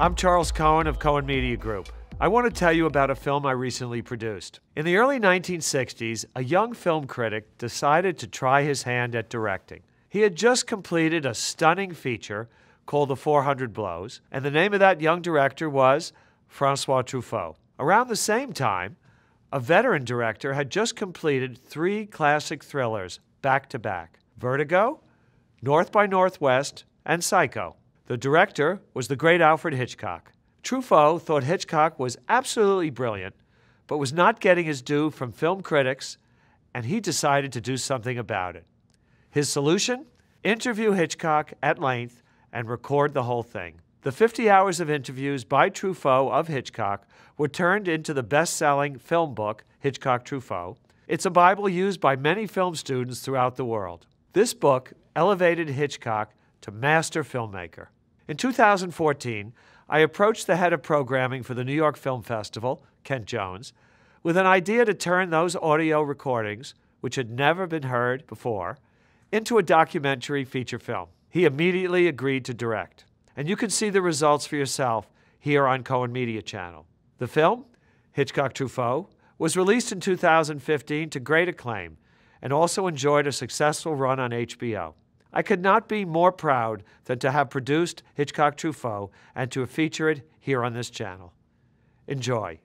I'm Charles Cohen of Cohen Media Group. I want to tell you about a film I recently produced. In the early 1960s, a young film critic decided to try his hand at directing. He had just completed a stunning feature called The 400 Blows, and the name of that young director was Francois Truffaut. Around the same time, a veteran director had just completed three classic thrillers back to back Vertigo, North by Northwest, and Psycho. The director was the great Alfred Hitchcock. Truffaut thought Hitchcock was absolutely brilliant, but was not getting his due from film critics, and he decided to do something about it. His solution? Interview Hitchcock at length and record the whole thing. The 50 hours of interviews by Truffaut of Hitchcock were turned into the best selling film book, Hitchcock Truffaut. It's a Bible used by many film students throughout the world. This book elevated Hitchcock to master filmmaker. In 2014, I approached the head of programming for the New York Film Festival, Kent Jones, with an idea to turn those audio recordings, which had never been heard before, into a documentary feature film. He immediately agreed to direct. And you can see the results for yourself here on Cohen Media Channel. The film, Hitchcock Truffaut, was released in 2015 to great acclaim and also enjoyed a successful run on HBO. I could not be more proud than to have produced Hitchcock Truffaut and to feature it here on this channel. Enjoy.